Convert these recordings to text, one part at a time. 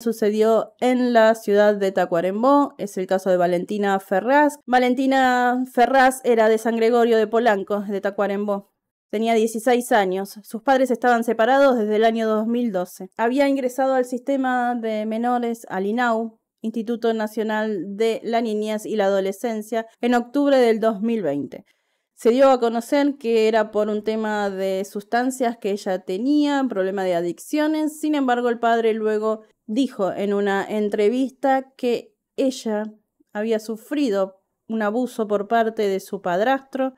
sucedió en la ciudad de Tacuarembó, es el caso de Valentina Ferraz. Valentina Ferraz era de San Gregorio de Polanco, de Tacuarembó. Tenía 16 años. Sus padres estaban separados desde el año 2012. Había ingresado al sistema de menores, al INAU, Instituto Nacional de la Niñez y la Adolescencia, en octubre del 2020. Se dio a conocer que era por un tema de sustancias que ella tenía, problema de adicciones, sin embargo el padre luego dijo en una entrevista que ella había sufrido un abuso por parte de su padrastro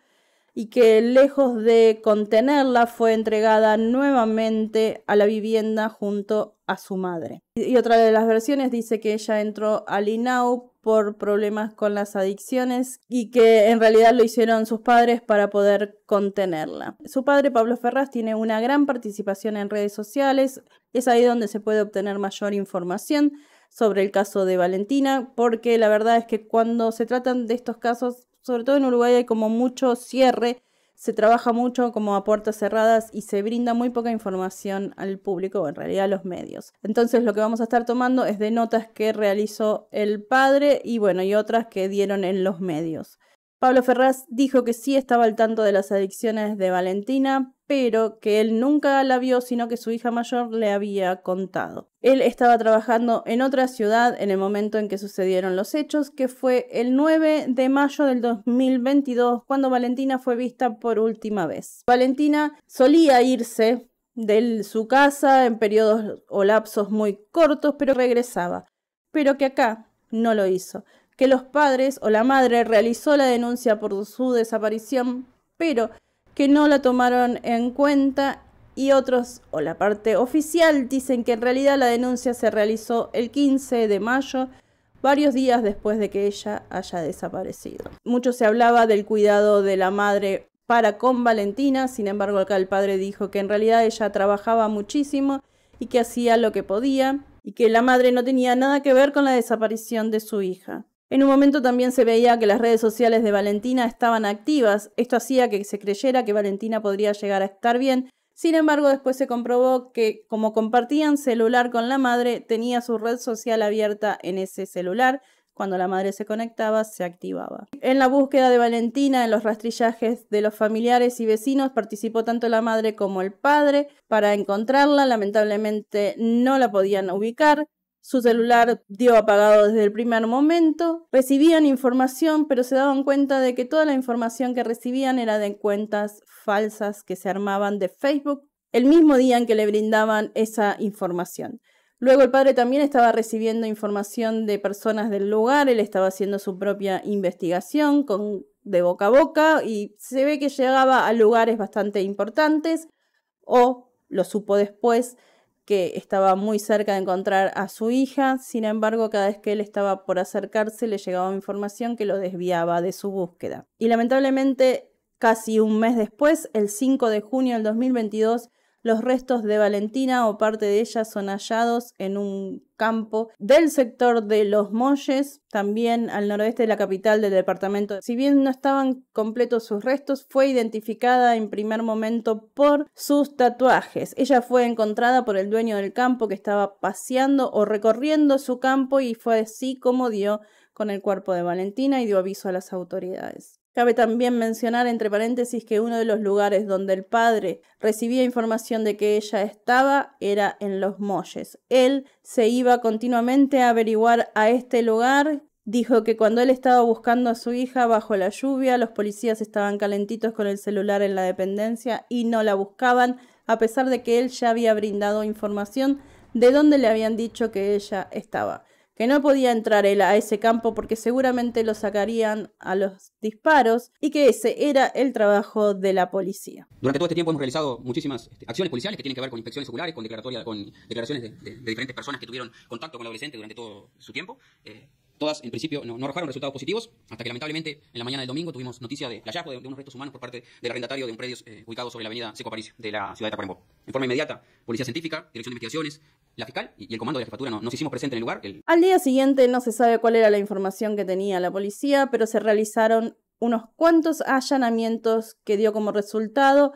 y que lejos de contenerla fue entregada nuevamente a la vivienda junto a su madre. Y otra de las versiones dice que ella entró al INAU por problemas con las adicciones y que en realidad lo hicieron sus padres para poder contenerla. Su padre, Pablo Ferraz, tiene una gran participación en redes sociales, es ahí donde se puede obtener mayor información sobre el caso de Valentina, porque la verdad es que cuando se tratan de estos casos, sobre todo en Uruguay hay como mucho cierre se trabaja mucho como a puertas cerradas y se brinda muy poca información al público, o en realidad a los medios. Entonces lo que vamos a estar tomando es de notas que realizó el padre y bueno, y otras que dieron en los medios. Pablo Ferraz dijo que sí estaba al tanto de las adicciones de Valentina, pero que él nunca la vio, sino que su hija mayor le había contado. Él estaba trabajando en otra ciudad en el momento en que sucedieron los hechos, que fue el 9 de mayo del 2022, cuando Valentina fue vista por última vez. Valentina solía irse de su casa en periodos o lapsos muy cortos, pero regresaba, pero que acá no lo hizo que los padres o la madre realizó la denuncia por su desaparición, pero que no la tomaron en cuenta y otros o la parte oficial dicen que en realidad la denuncia se realizó el 15 de mayo, varios días después de que ella haya desaparecido. Mucho se hablaba del cuidado de la madre para con Valentina, sin embargo acá el padre dijo que en realidad ella trabajaba muchísimo y que hacía lo que podía y que la madre no tenía nada que ver con la desaparición de su hija. En un momento también se veía que las redes sociales de Valentina estaban activas, esto hacía que se creyera que Valentina podría llegar a estar bien, sin embargo después se comprobó que como compartían celular con la madre, tenía su red social abierta en ese celular, cuando la madre se conectaba, se activaba. En la búsqueda de Valentina, en los rastrillajes de los familiares y vecinos, participó tanto la madre como el padre para encontrarla. Lamentablemente no la podían ubicar. Su celular dio apagado desde el primer momento, recibían información, pero se daban cuenta de que toda la información que recibían era de cuentas falsas que se armaban de Facebook el mismo día en que le brindaban esa información. Luego el padre también estaba recibiendo información de personas del lugar, él estaba haciendo su propia investigación de boca a boca y se ve que llegaba a lugares bastante importantes o lo supo después que estaba muy cerca de encontrar a su hija, sin embargo cada vez que él estaba por acercarse le llegaba información que lo desviaba de su búsqueda. Y lamentablemente, casi un mes después, el 5 de junio del 2022, los restos de Valentina o parte de ella son hallados en un campo del sector de Los Molles, también al noroeste de la capital del departamento. Si bien no estaban completos sus restos, fue identificada en primer momento por sus tatuajes. Ella fue encontrada por el dueño del campo que estaba paseando o recorriendo su campo y fue así como dio con el cuerpo de Valentina y dio aviso a las autoridades. Cabe también mencionar entre paréntesis que uno de los lugares donde el padre recibía información de que ella estaba era en los molles. Él se iba continuamente a averiguar a este lugar. Dijo que cuando él estaba buscando a su hija bajo la lluvia, los policías estaban calentitos con el celular en la dependencia y no la buscaban, a pesar de que él ya había brindado información de dónde le habían dicho que ella estaba que no podía entrar él a ese campo porque seguramente lo sacarían a los disparos y que ese era el trabajo de la policía. Durante todo este tiempo hemos realizado muchísimas este, acciones policiales que tienen que ver con inspecciones oculares, con, con declaraciones de, diferentes personas que tuvieron contacto con la adolescente durante todo su tiempo. Eh, todas en principio no, arrojaron resultados positivos, hasta que lamentablemente en la mañana del domingo tuvimos noticia del hallazgo de, unos restos humanos por parte del arrendatario de un predio eh, ubicado sobre la avenida Seco París de la ciudad de Tacuarembó. En forma inmediata, Policía Científica, Dirección de Investigaciones, la fiscal y el comando de la jefatura no, nos hicimos presente en el lugar. Al día siguiente no se sabe cuál era la información que tenía la policía, pero se realizaron unos cuantos allanamientos que dio como resultado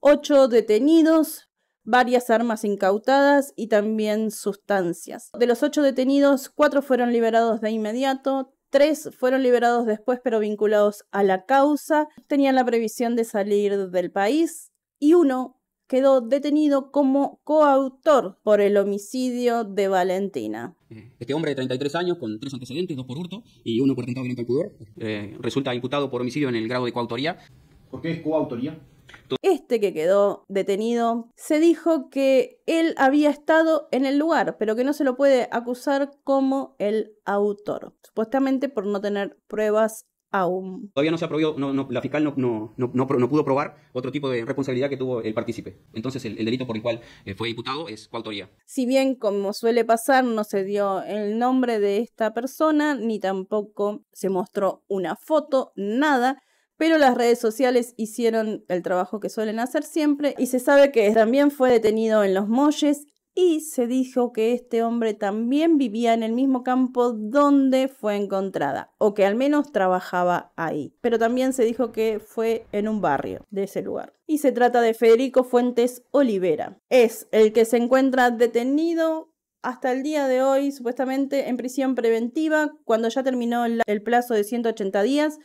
ocho detenidos, varias armas incautadas y también sustancias. De los ocho detenidos, cuatro fueron liberados de inmediato, tres fueron liberados después pero vinculados a la causa, tenían la previsión de salir del país y uno quedó detenido como coautor por el homicidio de Valentina. Eh, este hombre de 33 años, con tres antecedentes, dos por hurto y uno por tentado de al pudor, eh, resulta imputado por homicidio en el grado de coautoría. ¿Por qué es coautoría? Este que quedó detenido se dijo que él había estado en el lugar, pero que no se lo puede acusar como el autor, supuestamente por no tener pruebas Todavía no se ha la fiscal no, no, pudo probar otro tipo de responsabilidad que tuvo el partícipe. Entonces, el, delito por el cual eh, fue diputado es coautoría. Si bien, como suele pasar, no se dio el nombre de esta persona, ni tampoco se mostró una foto, nada. Pero las redes sociales hicieron el trabajo que suelen hacer siempre y se sabe que también fue detenido en Los Molles y se dijo que este hombre también vivía en el mismo campo donde fue encontrada, o que al menos trabajaba ahí. Pero también se dijo que fue en un barrio de ese lugar. Y se trata de Federico Fuentes Olivera. Es el que se encuentra detenido hasta el día de hoy, supuestamente en prisión preventiva, cuando ya terminó el plazo de 180 días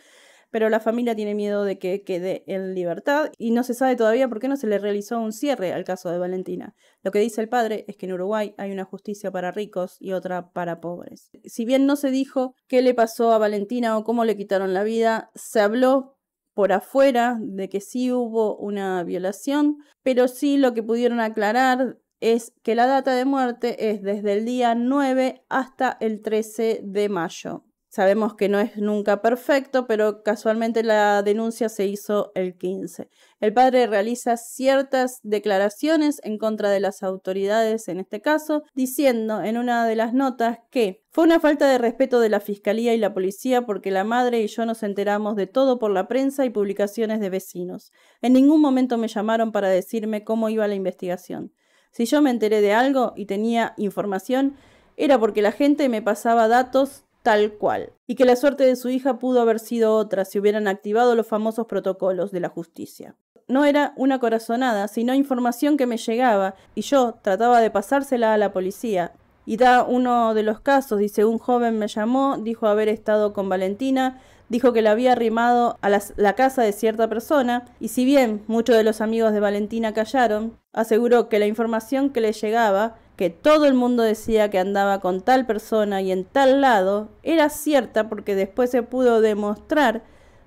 pero la familia tiene miedo de que quede en libertad y no se sabe todavía por qué no se le realizó un cierre al caso de Valentina. Lo que dice el padre es que en Uruguay hay una justicia para ricos y otra para pobres. Si bien no se dijo qué le pasó a Valentina o cómo le quitaron la vida, se habló por afuera de que sí hubo una violación, pero sí lo que pudieron aclarar es que la data de muerte es desde el día 9 hasta el 13 de mayo Sabemos que no es nunca perfecto, pero casualmente la denuncia se hizo el 15. El padre realiza ciertas declaraciones en contra de las autoridades en este caso, diciendo en una de las notas que fue una falta de respeto de la fiscalía y la policía porque la madre y yo nos enteramos de todo por la prensa y publicaciones de vecinos. En ningún momento me llamaron para decirme cómo iba la investigación. Si yo me enteré de algo y tenía información, era porque la gente me pasaba datos tal cual, y que la suerte de su hija pudo haber sido otra si hubieran activado los famosos protocolos de la justicia. No era una corazonada, sino información que me llegaba, y yo trataba de pasársela a la policía. Y da uno de los casos, dice, un joven me llamó, dijo haber estado con Valentina, dijo que la había arrimado a la casa de cierta persona, y si bien muchos de los amigos de Valentina callaron, aseguró que la información que le llegaba que todo el mundo decía que andaba con tal persona y en tal lado, era cierta porque después se pudo demostrar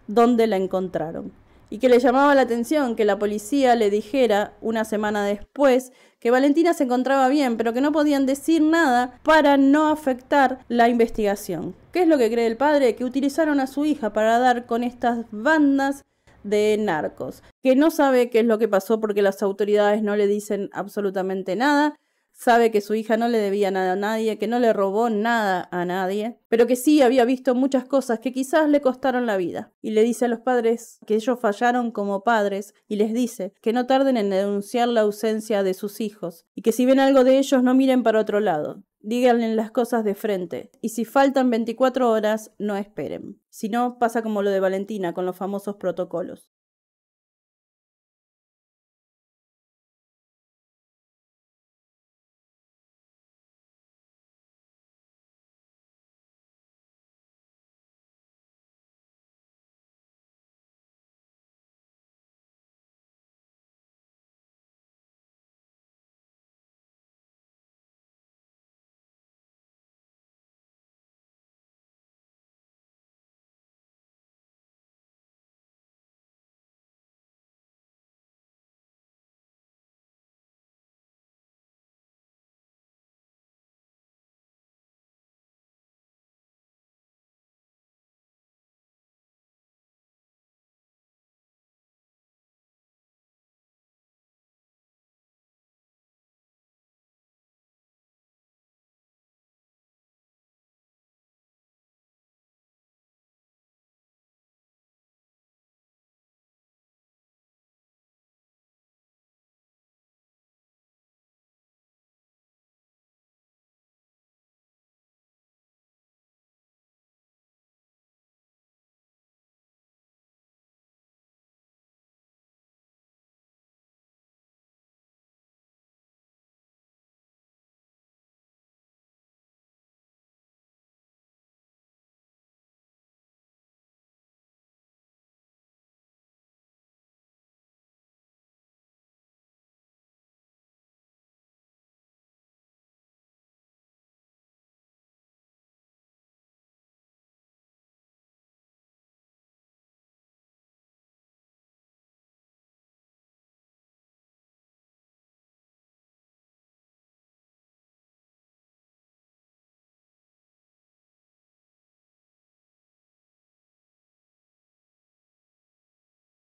dónde la encontraron. Y que le llamaba la atención que la policía le dijera una semana después que Valentina se encontraba bien, pero que no podían decir nada para no afectar la investigación. ¿Qué es lo que cree el padre? Que utilizaron a su hija para dar con estas bandas de narcos, que no sabe qué es lo que pasó porque las autoridades no le dicen absolutamente nada, sabe que su hija no le debía nada a nadie, que no le robó nada a nadie, pero que sí había visto muchas cosas que quizás le costaron la vida. Y le dice a los padres que ellos fallaron como padres y les dice que no tarden en denunciar la ausencia de sus hijos y que si ven algo de ellos no miren para otro lado. Díganle las cosas de frente y si faltan 24 horas no esperen. Si no, pasa como lo de Valentina con los famosos protocolos.